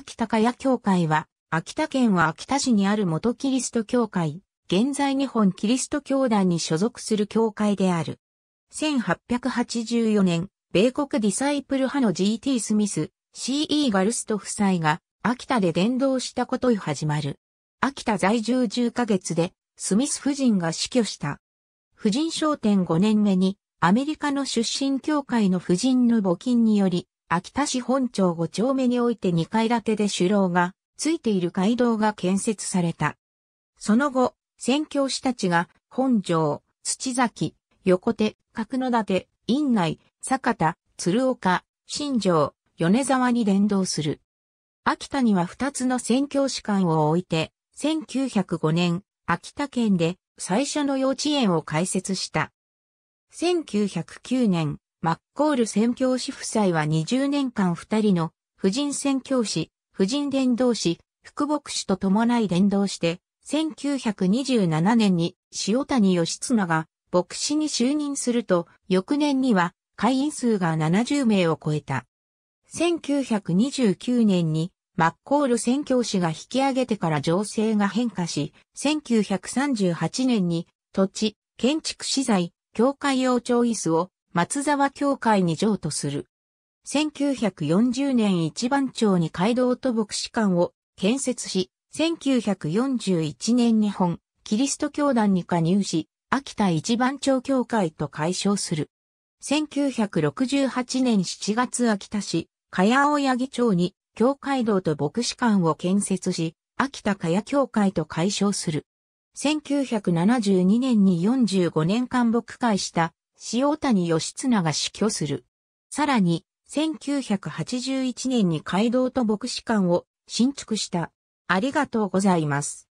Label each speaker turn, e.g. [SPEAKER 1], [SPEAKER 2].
[SPEAKER 1] 秋田かや教会は、秋田県は秋田市にある元キリスト教会、現在日本キリスト教団に所属する教会である。1884年、米国ディサイプル派の G.T. スミス、C.E. ガルスト夫妻が、秋田で伝道したことを始まる。秋田在住10ヶ月で、スミス夫人が死去した。夫人商店5年目に、アメリカの出身教会の夫人の募金により、秋田市本町5丁目において2階建てで首楼がついている街道が建設された。その後、宣教師たちが本庄、土崎、横手、角野立、院内、坂田、鶴岡、新城、米沢に連動する。秋田には2つの宣教師館を置いて、1905年、秋田県で最初の幼稚園を開設した。1909年、マッコール宣教師夫妻は20年間二人の、婦人宣教師、婦人伝道師、副牧師と伴い伝道して、1927年に塩谷義綱が牧師に就任すると、翌年には会員数が70名を超えた。1929年にマッコール宣教師が引き上げてから情勢が変化し、1938年に土地、建築資材、教会用調椅子を松沢教会に譲渡する。1940年一番町に街道と牧師館を建設し、1941年日本、キリスト教団に加入し、秋田一番町教会と解消する。1968年7月秋田市、茅青八木町に教会堂と牧師館を建設し、秋田茅教会と解消する。1972年に45年間牧会した塩谷義綱が死去する。さらに、1981年に街道と牧師館を新築した。ありがとうございます。